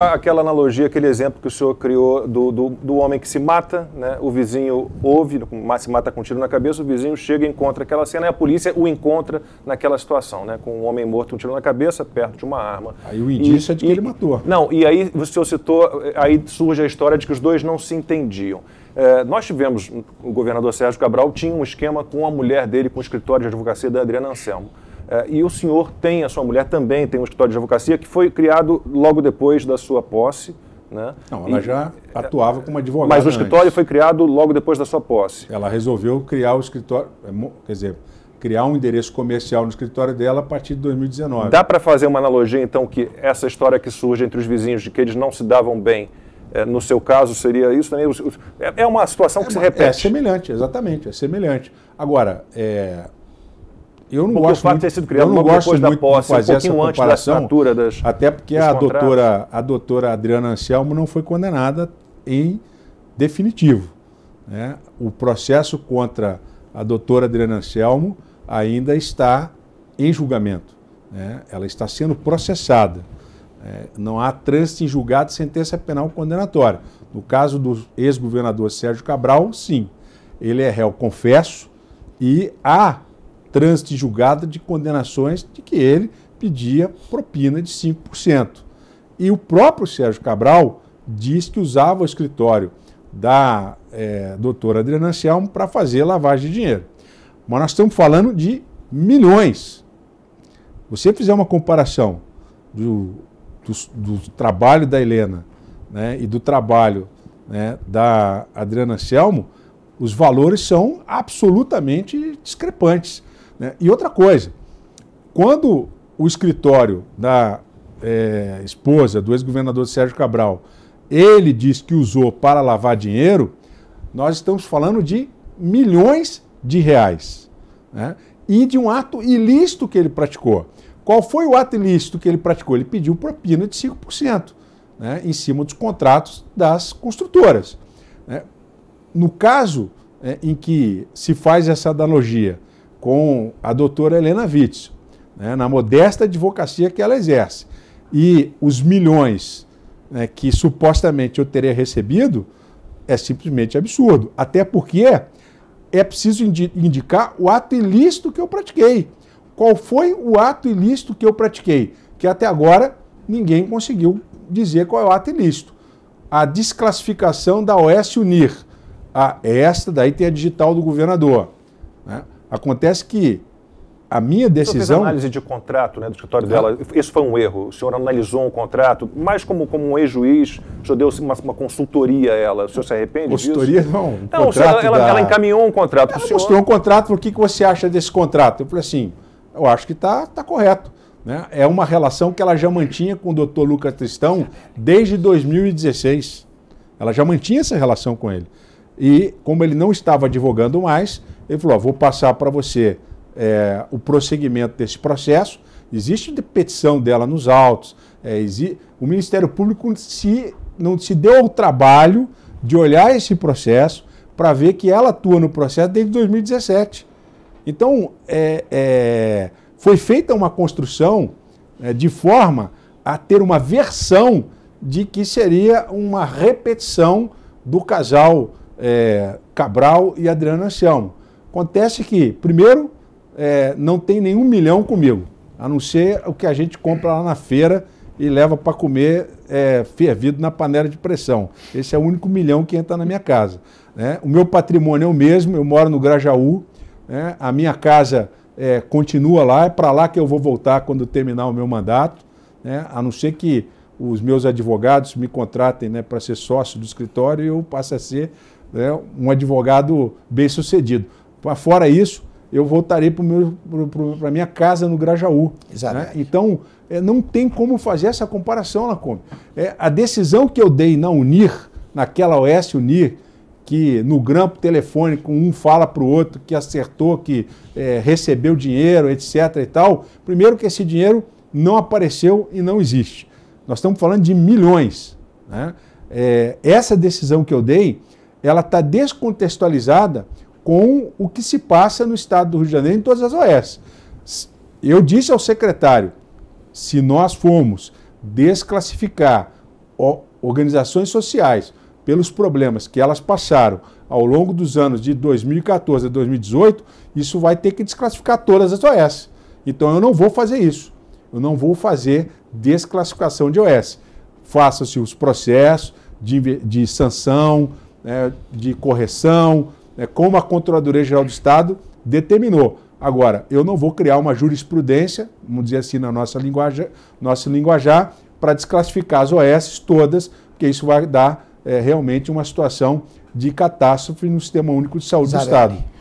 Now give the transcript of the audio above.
Aquela analogia, aquele exemplo que o senhor criou do, do, do, homem que se mata, né? o vizinho ouve, se mata com um tiro na cabeça, o vizinho chega e encontra aquela cena e a polícia o encontra naquela situação, né? com um homem morto com um tiro na cabeça, perto de uma arma. Aí o indício e, é de que e, ele matou. Não, e aí o senhor citou, aí surge a história de que os dois não se entendiam. É, nós tivemos, o governador Sérgio Cabral tinha um esquema com a mulher dele, com o escritório de advocacia da Adriana Anselmo. Eh, e o senhor tem, a sua mulher também tem um escritório de advocacia que foi criado logo depois da sua posse. Né? Não, ela e, já atuava como advogada. Mas o escritório antes. foi criado logo depois da sua posse. Ela resolveu criar o escritório, é, quer dizer, criar um endereço comercial no escritório dela a partir de 2019. Dá para fazer uma analogia, então, que essa história que surge entre os vizinhos de que eles não se davam bem, é, no seu caso seria isso também? É, é uma situação é que é, se repete. É semelhante, exatamente, é semelhante. Agora, é, eu não Porque gosto o fato muito, de ter sido criado logo depois da posse, de fazer um pouquinho essa antes da assinatura das, Até porque a doutora, a doutora Adriana Anselmo não foi condenada em definitivo. Né? O processo contra a doutora Adriana Anselmo ainda está em julgamento. Né? Ela está sendo processada. É, não há trânsito em julgado de sentença penal condenatória. No caso do ex-governador Sérgio Cabral, sim. Ele é réu, confesso, e há trânsito julgado de condenações de que ele pedia propina de 5%. E o próprio Sérgio Cabral diz que usava o escritório da é, doutora Adriana Anselmo para fazer lavagem de dinheiro. Mas nós estamos falando de milhões. Você fizer uma comparação do, do, do trabalho da Helena né, e do trabalho né, da Adriana Anselmo, os valores são absolutamente discrepantes. Né? E outra coisa, quando o escritório da é, esposa do ex-governador Sérgio Cabral, ele diz que usou para lavar dinheiro, nós estamos falando de milhões de reais. Né? E de um ato ilícito que ele praticou. Qual foi o ato ilícito que ele praticou? Ele pediu propina de 5%, né, em cima dos contratos das construtoras. Né? No caso é, em que se faz essa analogia com a doutora Helena Witzel, né, na modesta advocacia que ela exerce. E os milhões né, que supostamente eu teria recebido é simplesmente absurdo. Até porque é preciso indicar o ato ilícito que eu pratiquei. Qual foi o ato ilícito que eu pratiquei? Que até agora ninguém conseguiu dizer qual é o ato ilícito. A desclassificação da OS Unir. Ah, esta daí tem a digital do governador. Né? Acontece que a minha decisão. Você análise de contrato né, do escritório dela. Isso foi um erro. O senhor analisou um contrato, mais como, como um ex-juiz, o senhor deu uma, uma consultoria a ela. O senhor se arrepende consultoria, disso? Consultoria não. Um não, senhor, ela, da... ela, encaminhou um contrato para o senhor. mostrou um contrato, o que, que você acha desse contrato? Eu falei assim, eu acho que está tá correto. Né? É uma relação que ela já mantinha com o doutor Lucas Tristão desde 2016. Ela já mantinha essa relação com ele. E como ele não estava advogando mais, ele falou: ó, vou passar para você é, o prosseguimento desse processo. Existe petição dela nos autos. É, O Ministério Público se, não se deu ao trabalho de olhar esse processo para ver que ela atua no processo desde 2017. Então, é, é, foi feita uma construção é, de forma a ter uma versão de que seria uma repetição do casal é, Cabral e Adriano Anselmo. Acontece que, primeiro, é, não tem nenhum milhão comigo, a não ser o que a gente compra lá na feira e leva para comer é, fervido na panela de pressão. Esse é o único milhão que entra na minha casa. Né? O meu patrimônio é o mesmo, eu moro no Grajaú, né? a minha casa é, continua lá, é para lá que eu vou voltar quando terminar o meu mandato, né? a não ser que os meus advogados me contratem né, para ser sócio do escritório e eu passe a ser né, um advogado bem-sucedido. Fora isso, eu voltarei para a minha casa no Grajaú. Né? Então, é, não tem como fazer essa comparação, Lacombe. É, a decisão que eu dei na Unir, naquela OS Unir, que no grampo telefônico um fala para o outro que acertou, que é, recebeu dinheiro, etc. e tal. Primeiro que esse dinheiro não apareceu e não existe. Nós estamos falando de milhões. Né? É, essa decisão que eu dei, ela está descontextualizada com o que se passa no estado do Rio de Janeiro em todas as OS. Eu disse ao secretário: se nós formos desclassificar organizações sociais pelos problemas que elas passaram ao longo dos anos de 2014 a 2018, isso vai ter que desclassificar todas as OS. Então eu não vou fazer isso. Eu não vou fazer desclassificação de OS. Faça-se os processos de, de sanção, né, de correção, né, como a Controladoria Geral do Estado determinou. Agora, eu não vou criar uma jurisprudência, vamos dizer assim, na nossa linguajar, nosso linguajar, para desclassificar as OS todas, porque isso vai dar é, realmente uma situação de catástrofe no Sistema Único de Saúde Zarelli. do Estado.